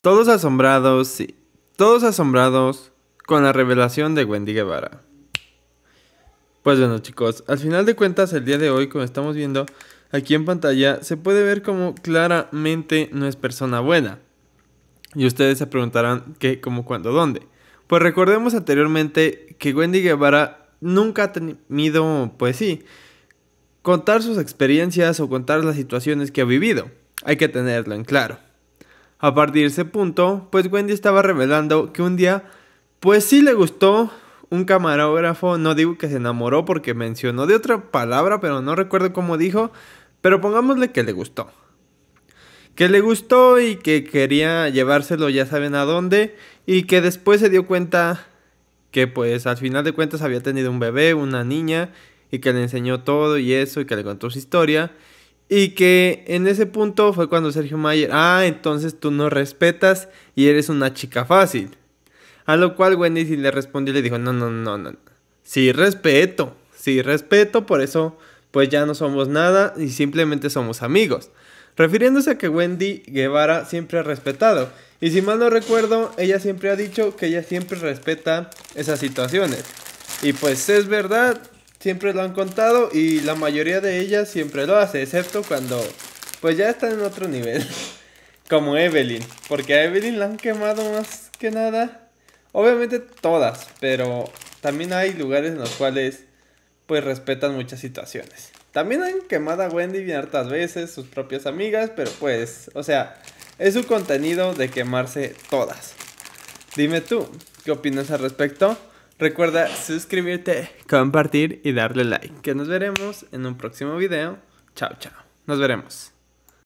Todos asombrados, sí, todos asombrados con la revelación de Wendy Guevara. Pues bueno chicos, al final de cuentas el día de hoy, como estamos viendo aquí en pantalla, se puede ver como claramente no es persona buena. Y ustedes se preguntarán qué, cómo, cuándo, dónde. Pues recordemos anteriormente que Wendy Guevara nunca ha tenido, pues sí, contar sus experiencias o contar las situaciones que ha vivido. Hay que tenerlo en claro. A partir de ese punto, pues Wendy estaba revelando que un día, pues sí le gustó un camarógrafo, no digo que se enamoró porque mencionó de otra palabra, pero no recuerdo cómo dijo, pero pongámosle que le gustó. Que le gustó y que quería llevárselo ya saben a dónde y que después se dio cuenta que pues al final de cuentas había tenido un bebé, una niña y que le enseñó todo y eso y que le contó su historia y que en ese punto fue cuando Sergio Mayer, ah, entonces tú no respetas y eres una chica fácil. A lo cual Wendy sí le respondió y le dijo, no, no, no, no, sí respeto, sí respeto, por eso pues ya no somos nada y simplemente somos amigos. Refiriéndose a que Wendy Guevara siempre ha respetado. Y si mal no recuerdo, ella siempre ha dicho que ella siempre respeta esas situaciones. Y pues es verdad, siempre lo han contado y la mayoría de ellas siempre lo hace, excepto cuando pues ya están en otro nivel. Como Evelyn, porque a Evelyn la han quemado más que nada. Obviamente todas, pero también hay lugares en los cuales pues respetan muchas situaciones. También han quemado a Wendy bien hartas veces, sus propias amigas, pero pues, o sea, es su contenido de quemarse todas. Dime tú, ¿qué opinas al respecto? Recuerda suscribirte, compartir y darle like. Que nos veremos en un próximo video. Chao, chao. Nos veremos.